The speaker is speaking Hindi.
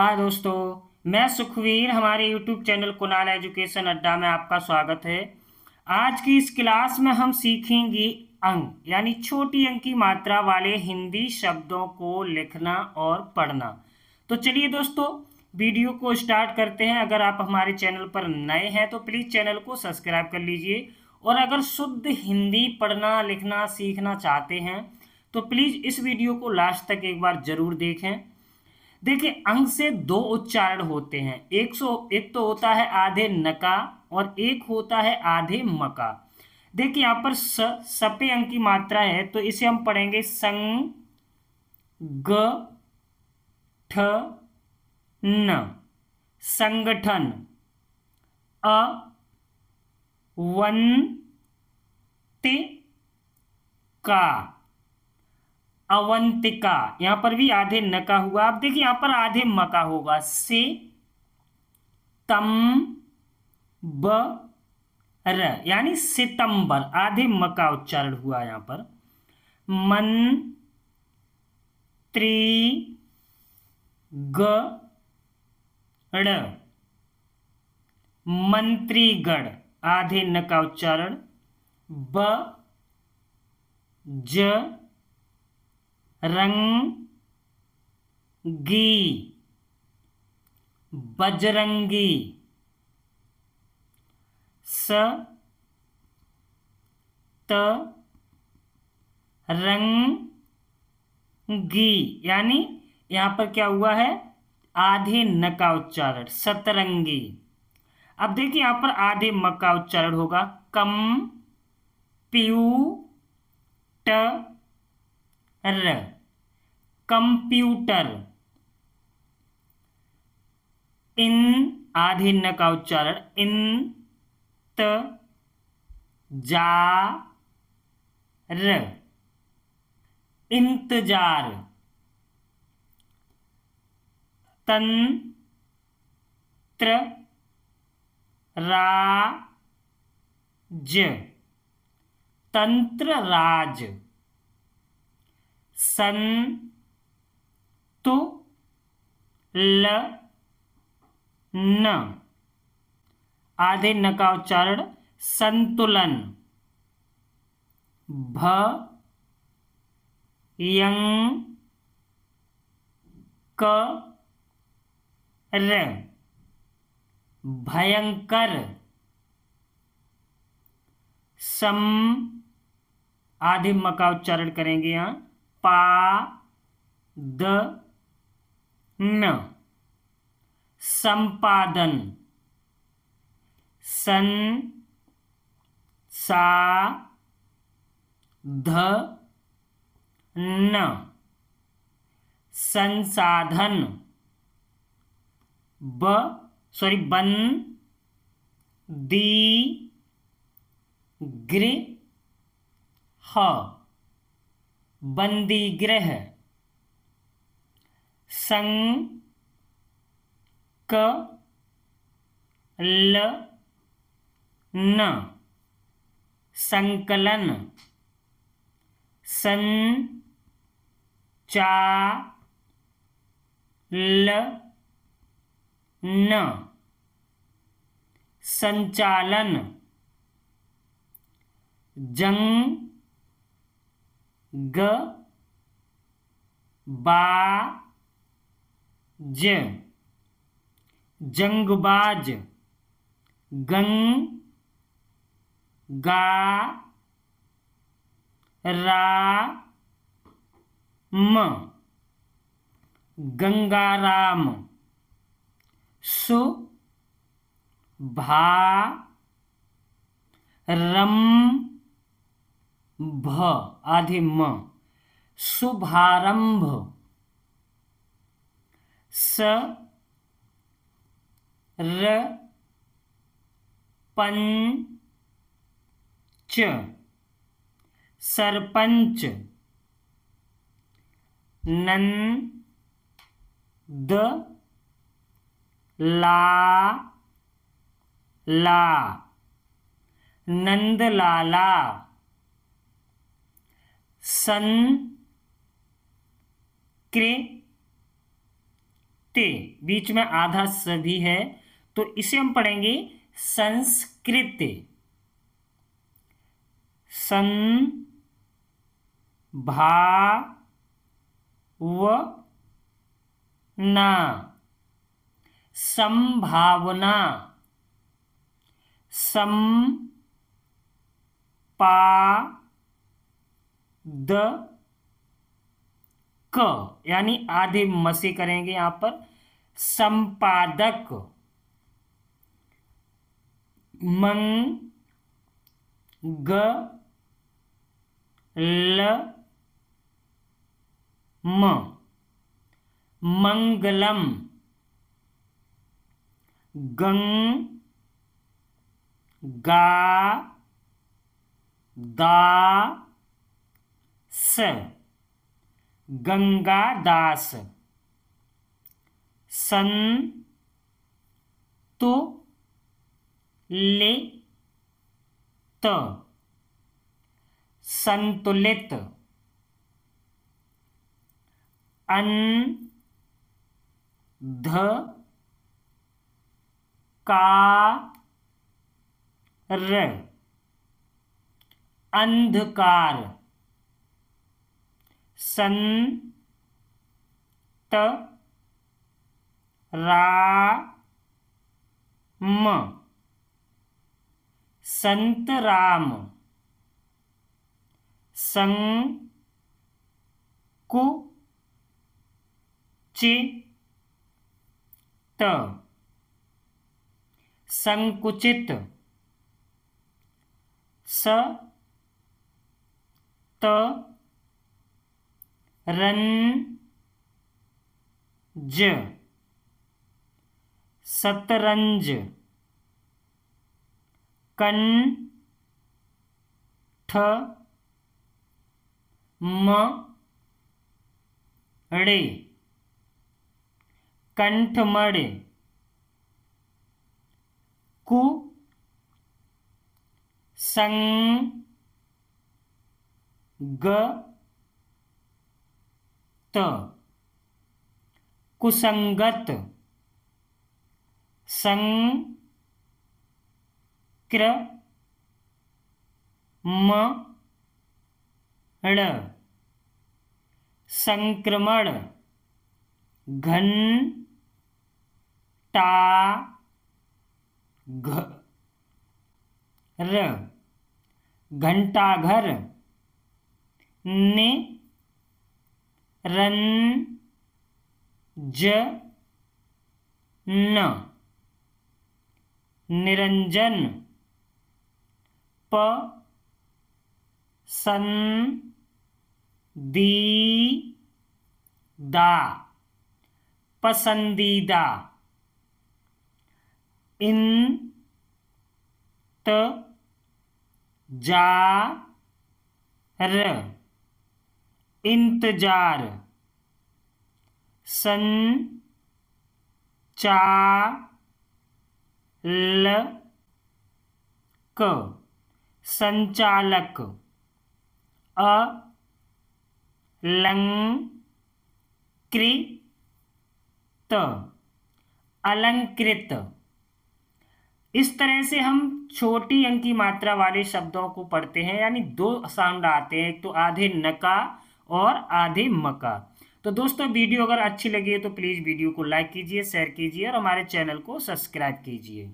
हाँ दोस्तों मैं सुखवीर हमारे यूट्यूब चैनल कुनाल एजुकेशन अड्डा में आपका स्वागत है आज की इस क्लास में हम सीखेंगे अंग यानी छोटी अंक की मात्रा वाले हिंदी शब्दों को लिखना और पढ़ना तो चलिए दोस्तों वीडियो को स्टार्ट करते हैं अगर आप हमारे चैनल पर नए हैं तो प्लीज़ चैनल को सब्सक्राइब कर लीजिए और अगर शुद्ध हिंदी पढ़ना लिखना सीखना चाहते हैं तो प्लीज़ इस वीडियो को लास्ट तक एक बार ज़रूर देखें देखिए अंग से दो उच्चारण होते हैं एक सो एक तो होता है आधे नका और एक होता है आधे मका देखिए यहाँ पर स सपे अंग की मात्रा है तो इसे हम पढ़ेंगे संग ग ठ न संगठन अ वन ते का अवंतिका यहां पर भी आधे नका हुआ आप देखिए यहां पर आधे मका होगा से तम ब र यानी सितंबर आधे मका उच्चारण हुआ यहां पर मन त्री गण मंत्रीगण आधे नका उच्चारण ब ज रंगी बजरंगी स त रंगी यानी यहां पर क्या हुआ है आधे न का उच्चारण सतरंगी अब देखिए यहां पर आधे म का उच्चारण होगा कम प्यू ट र कंप्यूटर इन आधीन न का उच्चारण इन त जा र इंतजार तंत्र राज तंत्र राज तु ल न आधे न का उच्चारण संतुलन भ यंग क र भयंकर सम आधे मका उच्चारण करेंगे यहां पा न संपादन सन सा ध न संसाधन ब सॉरी बन दी गृह बंदीगृह संग क ल न संकलन संचाल न संचालन जंग ग बा ज जंगबाज गंग गा रा म गंगाराम सु भा रम भ आधे म शुभारंभ स र च सरपंच नंद ला ला नंदलाला सन क्रे ते बीच में आधा स भी है तो इसे हम पढ़ेंगे संस्कृत सं भा व ना संभावना सम पा द क यानी आधे मसी करेंगे यहां पर संपादक मन ग ल म मंगलम गंग गा दा गंगादास सन तो ले त संतुलित का र अंधकार सन त रा म संत राम संग कु चि त संकुचित स त रंज शतरंज कंठ मड़े कंठमड़े कु संग त कुसंगत संक्र मण संक्रमण घन टा घ घंटाघर ने रन ज न निरंजन प सन दी दा पसंदीदा इन त जा र इंतजार संचालक संचालक अलंकृत अलंकृत इस तरह से हम छोटी अंक की मात्रा वाले शब्दों को पढ़ते हैं यानी दो साउंड आते हैं एक तो आधे नका और आधे मक्का तो दोस्तों वीडियो अगर अच्छी लगी है तो प्लीज़ वीडियो को लाइक कीजिए शेयर कीजिए और हमारे चैनल को सब्सक्राइब कीजिए